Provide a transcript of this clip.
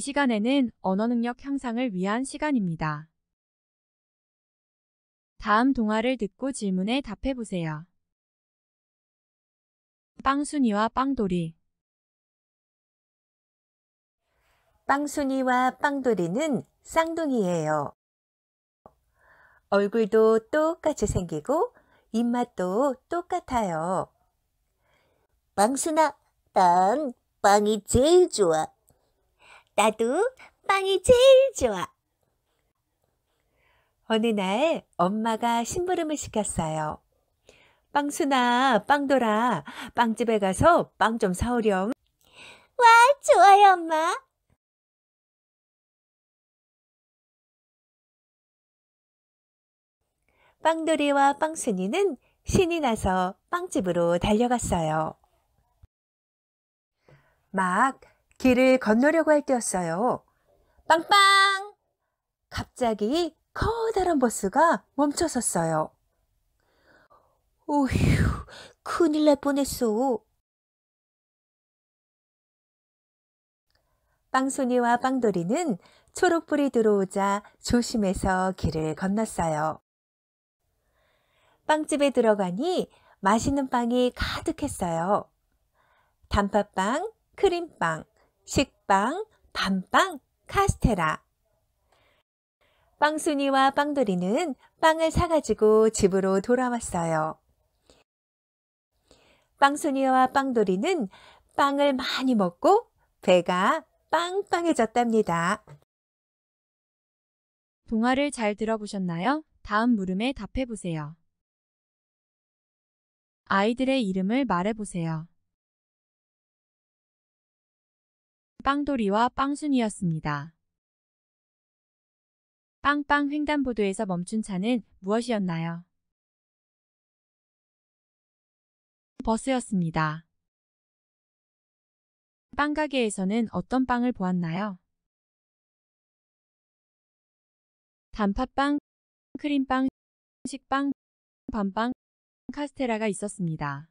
이 시간에는 언어 능력 향상을 위한 시간입니다. 다음 동화를 듣고 질문에 답해보세요. 빵순이와 빵돌이 빵순이와 빵돌이는 쌍둥이예요. 얼굴도 똑같이 생기고 입맛도 똑같아요. 빵순아, 난 빵이 제일 좋아. 나도 빵이 제일 좋아. 어느 날 엄마가 심부름을 시켰어요. 빵순아, 빵돌아, 빵집에 가서 빵 좀 사오렴. 와, 좋아요, 엄마. 빵돌이와 빵순이는 신이 나서 빵집으로 달려갔어요. 막 길을 건너려고 할 때였어요. 빵빵! 갑자기 커다란 버스가 멈춰섰어요. 오휴, 큰일 날 뻔했어. 빵순이와 빵돌이는 초록불이 들어오자 조심해서 길을 건넜어요. 빵집에 들어가니 맛있는 빵이 가득했어요. 단팥빵, 크림빵, 식빵, 밤빵, 카스테라. 빵순이와 빵돌이는 빵을 사가지고 집으로 돌아왔어요. 빵순이와 빵돌이는 빵을 많이 먹고 배가 빵빵해졌답니다. 동화를 잘 들어보셨나요? 다음 물음에 답해보세요. 아이들의 이름을 말해보세요. 빵돌이와 빵순이였습니다. 빵빵 횡단보도에서 멈춘 차는 무엇이었나요? 버스였습니다. 빵가게에서는 어떤 빵을 보았나요? 단팥빵, 크림빵, 식빵, 밤빵, 카스테라가 있었습니다.